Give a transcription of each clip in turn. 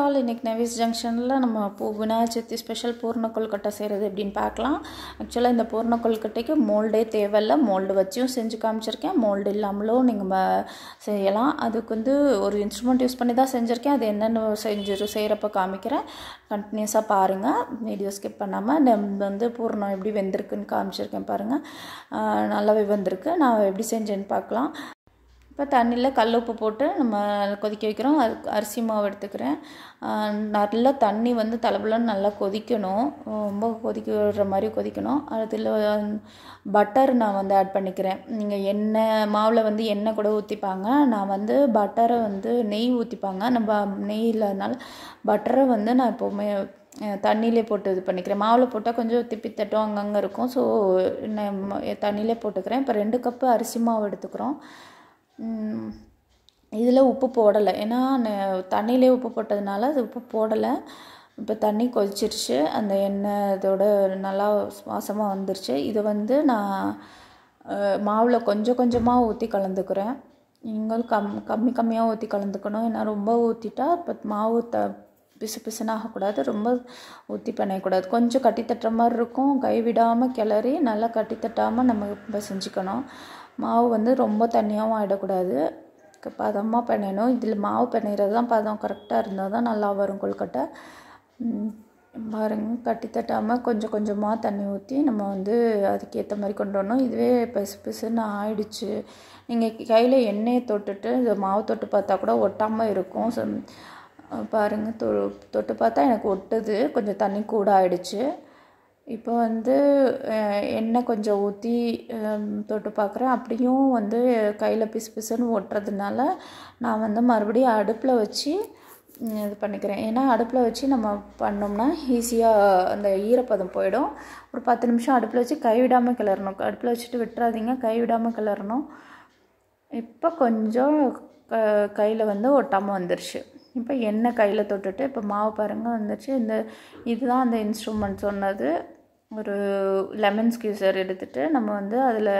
all இன்னைக்கு நவீஸ் ஜங்ஷனில் நம்ம பூ விநாயகர் சதுர்த்தி ஸ்பெஷல் பூர்ண கொல்கட்டை செய்கிறது எப்படின்னு பார்க்கலாம் ஆக்சுவலாக இந்த பூர்ண கொல்கட்டைக்கு மோல்டே தேவையில்ல மோல்டு வச்சும் செஞ்சு காமிச்சிருக்கேன் மோல்டு இல்லாமலும் நீங்கள் செய்யலாம் அதுக்கு வந்து ஒரு இன்ஸ்ட்ருமெண்ட் யூஸ் பண்ணி தான் செஞ்சுருக்கேன் அது என்னென்னு செஞ்சு செய்கிறப்ப காமிக்கிறேன் கண்டினியூஸாக பாருங்கள் வீடியோ ஸ்கிப் பண்ணாமல் நம்ம வந்து பூர்ணம் எப்படி வெந்திருக்குன்னு காமிச்சிருக்கேன் பாருங்கள் நல்லாவே வந்திருக்கு நான் எப்படி செஞ்சேன்னு பார்க்கலாம் இப்போ தண்ணியில் கல் உப்பு போட்டு நம்ம கொதிக்க வைக்கிறோம் அது அரிசி மாவு எடுத்துக்கிறேன் நல்லா தண்ணி வந்து தலைபுலன்னு நல்லா கொதிக்கணும் ரொம்ப கொதிக்க விடுற மாதிரி கொதிக்கணும் அதில் பட்டர் நான் வந்து ஆட் பண்ணிக்கிறேன் நீங்கள் எண்ணெய் மாவில் வந்து எண்ணெய் கூட ஊற்றிப்பாங்க நான் வந்து பட்டரை வந்து நெய் ஊற்றிப்பாங்க நம்ம நெய் இல்லாதனால பட்டரை வந்து நான் எப்போவுமே தண்ணியிலே போட்டு இது பண்ணிக்கிறேன் மாவில் போட்டால் கொஞ்சம் திப்பித்தட்டும் அங்கங்கே இருக்கும் ஸோ நான் தண்ணியிலே போட்டுக்கிறேன் இப்போ ரெண்டு கப்பு அரிசி மாவு எடுத்துக்கிறோம் இதில் உப்பு போடலை ஏன்னா தண்ணியிலே உப்பு போட்டதுனால அது உப்பு போடலை இப்போ தண்ணி கொதிச்சிருச்சு அந்த எண்ணெய் இதோட நல்லா சுவாசமாக வந்துருச்சு இதை வந்து நான் மாவில் கொஞ்சம் கொஞ்சமாக ஊற்றி கலந்துக்கிறேன் நீங்களும் கம் கம்மி கம்மியாக ஊற்றி கலந்துக்கணும் ஏன்னா ரொம்ப ஊற்றிட்டா இப்போ மாவு த பிசு பிசுனாக ஆகக்கூடாது ரொம்ப ஊற்றி பண்ணக்கூடாது கொஞ்சம் கட்டி தட்டுற மாதிரி இருக்கும் கைவிடாமல் கிளறி நல்லா கட்டி தட்டாமல் நம்ம செஞ்சுக்கணும் மாவு வந்து ரொம்ப தண்ணியாகவும் ஆகிடக்கூடாது பதமாக பண்ணணும் இதில் மாவு பிணையிறது தான் பதம் கரெக்டாக இருந்தால் தான் நல்லா வரும் கொழுக்கட்டை பாருங்க கட்டி தட்டாமல் கொஞ்சம் கொஞ்சமாக தண்ணி ஊற்றி நம்ம வந்து அதுக்கேற்ற மாதிரி கொண்டு வரணும் இதுவே பிசு பிசுன்னு ஆயிடுச்சு நீங்கள் கையில் எண்ணெயை தொட்டுட்டு இந்த மாவு தொட்டு பார்த்தா கூட ஒட்டாமல் இருக்கும் பாருங்கள் தொ தொட்டு பார்த்தா எனக்கு ஒட்டுது கொஞ்சம் தண்ணி கூட ஆகிடுச்சு இப்போ வந்து எண்ணெய் கொஞ்சம் ஊற்றி தொட்டு பார்க்குறேன் அப்படியும் வந்து கையில் பிசு பிசுன்னு ஒட்டுறதுனால நான் வந்து மறுபடியும் அடுப்பில் வச்சு இது பண்ணிக்கிறேன் ஏன்னா அடுப்பில் வச்சு நம்ம பண்ணோம்னா ஈஸியாக அந்த ஈரப்பதம் போயிடும் ஒரு பத்து நிமிஷம் அடுப்பில் வச்சு கை விடாமல் கிளறணும் அடுப்பில் வச்சுட்டு விட்டுறாதீங்க கை விடாமல் கிளறணும் இப்போ கொஞ்சம் கையில் வந்து ஒட்டாமல் வந்துருச்சு இப்போ எண்ணெய் கையில் தொட்டுட்டு இப்போ மாவு பாருங்கள் வந்துச்சு இந்த இதுதான் அந்த இன்ஸ்ட்ருமெண்ட் சொன்னது ஒரு லெமன் ஸ்கீசர் எடுத்துகிட்டு நம்ம வந்து அதில்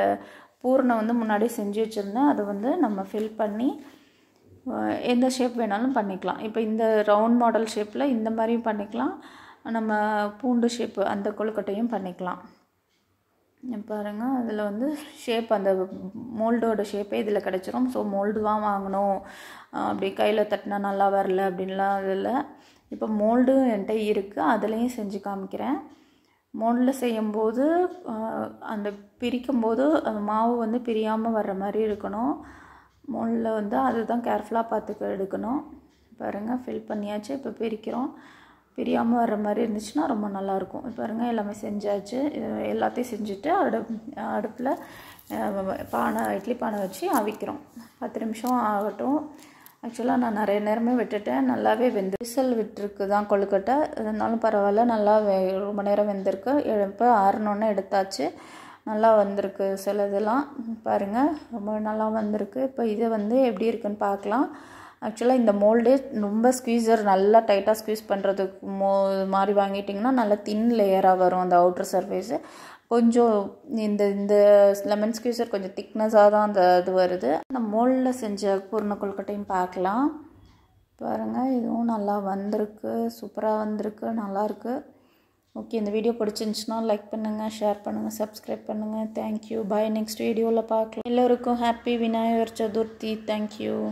பூர்ணம் வந்து முன்னாடி செஞ்சு வச்சுருந்தேன் அதை வந்து நம்ம ஃபில் பண்ணி எந்த ஷேப் வேணாலும் பண்ணிக்கலாம் இப்போ இந்த ரவுண்ட் மாடல் ஷேப்பில் இந்த மாதிரியும் பண்ணிக்கலாம் நம்ம பூண்டு ஷேப்பு அந்த கொழுக்கட்டையும் பண்ணிக்கலாம் பாருங்கள் அதில் வந்து ஷேப் அந்த மோல்டோட ஷேப்பே இதில் கிடச்சிரும் ஸோ மோல்டு தான் வாங்கணும் அப்படி கையில் தட்டினா நல்லா வரல அப்படின்லாம் அதில் இப்போ மோல்டும் என்கிட்ட இருக்குது அதுலேயும் செஞ்சு காமிக்கிறேன் மோல்டில் செய்யும்போது அந்த பிரிக்கும் போது அந்த மாவு வந்து பிரியாமல் வர்ற மாதிரி இருக்கணும் மோல்டில் வந்து அதுதான் கேர்ஃபுல்லாக பார்த்துக்க எடுக்கணும் பாருங்கள் ஃபில் பண்ணியாச்சு இப்போ பிரிக்கிறோம் பிரியாமல் வர்ற மாதிரி இருந்துச்சுன்னா ரொம்ப நல்லாயிருக்கும் பாருங்கள் எல்லாமே செஞ்சாச்சு எல்லாத்தையும் செஞ்சுட்டு அடு அடுப்பில் பானை இட்லி பானை வச்சு அவிக்கிறோம் பத்து நிமிஷம் ஆகட்டும் ஆக்சுவலாக நான் நிறைய நேரமே விட்டுட்டேன் நல்லாவே வெந்து விசல் விட்டுருக்கு தான் கொழுக்கட்டை இருந்தாலும் பரவாயில்ல நல்லா ரொம்ப நேரம் வெந்திருக்கு இப்போ ஆறணுன்னு எடுத்தாச்சு நல்லா வந்திருக்கு சில இதெல்லாம் பாருங்கள் ரொம்ப நல்லா வந்திருக்கு இப்போ இதை வந்து எப்படி இருக்குன்னு பார்க்கலாம் ஆக்சுவலாக இந்த மோல்டே ரொம்ப ஸ்குவீசர் நல்லா டைட்டாக ஸ்குவீஸ் பண்ணுறதுக்கு மோ மாதிரி வாங்கிட்டிங்கன்னா நல்லா தின் லேயராக வரும் அந்த அவுட்ரு சர்ஃபேஸு கொஞ்சம் இந்த இந்த லெமன் ஸ்குவீசர் கொஞ்சம் திக்னஸாக தான் அந்த இது வருது அந்த மோல்டில் செஞ்ச பூர்ண கொல்கட்டையும் பார்க்கலாம் பாருங்கள் இதுவும் நல்லா வந்திருக்கு சூப்பராக வந்திருக்கு நல்லாயிருக்கு ஓகே இந்த வீடியோ பிடிச்சிருந்துச்சுன்னா லைக் பண்ணுங்கள் ஷேர் பண்ணுங்கள் சப்ஸ்கிரைப் பண்ணுங்கள் தேங்க்யூ பாய் நெக்ஸ்ட் வீடியோவில் பார்க்கலாம் எல்லோருக்கும் ஹாப்பி விநாயகர் சதுர்த்தி தேங்க்யூ